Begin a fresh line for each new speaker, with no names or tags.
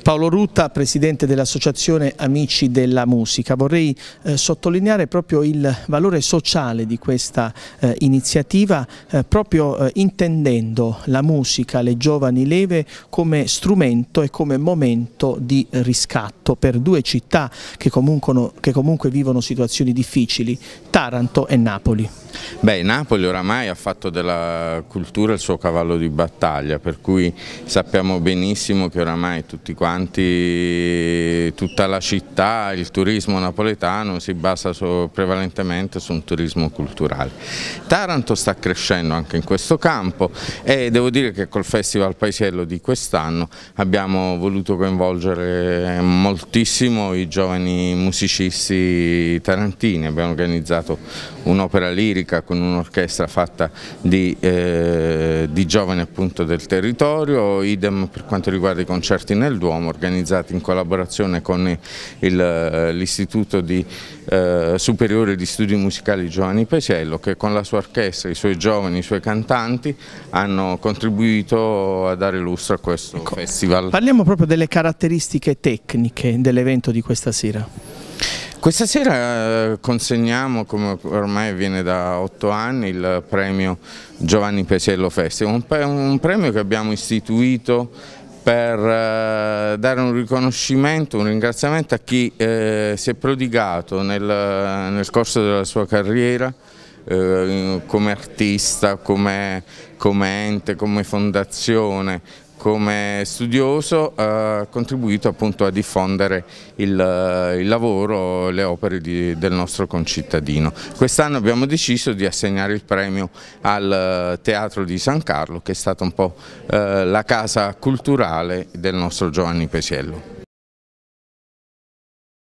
Paolo Rutta, presidente dell'Associazione Amici della Musica. Vorrei eh, sottolineare proprio il valore sociale di questa eh, iniziativa, eh, proprio eh, intendendo la musica, le giovani leve come strumento e come momento di riscatto per due città che comunque, no, che comunque vivono situazioni difficili, Taranto e Napoli.
Beh, Napoli oramai ha fatto della cultura il suo cavallo di battaglia, per cui sappiamo benissimo che oramai tutti quanti quanti tutta la città, il turismo napoletano si basa su, prevalentemente su un turismo culturale. Taranto sta crescendo anche in questo campo e devo dire che col Festival Paesiello di quest'anno abbiamo voluto coinvolgere moltissimo i giovani musicisti tarantini, abbiamo organizzato un'opera lirica con un'orchestra fatta di, eh, di giovani appunto del territorio, idem per quanto riguarda i concerti nel Duomo Duomo organizzati in collaborazione con eh, l'Istituto eh, Superiore di Studi Musicali Giovanni Pecello che con la sua orchestra, i suoi giovani, i suoi cantanti hanno contribuito a dare lustro a questo ecco. festival.
Parliamo proprio delle caratteristiche tecniche dell'evento di questa sera.
Questa sera eh, consegniamo, come ormai viene da otto anni, il premio Giovanni Pesello Festival, un premio che abbiamo istituito per eh, dare un riconoscimento, un ringraziamento a chi eh, si è prodigato nel, nel corso della sua carriera eh, come artista, come, come ente, come fondazione, come studioso ha contribuito appunto a diffondere il, eh, il lavoro, le opere di, del nostro concittadino. Quest'anno abbiamo deciso di assegnare il premio al eh, Teatro di San Carlo che è stata un po' eh, la casa culturale del nostro Giovanni
Pesiello.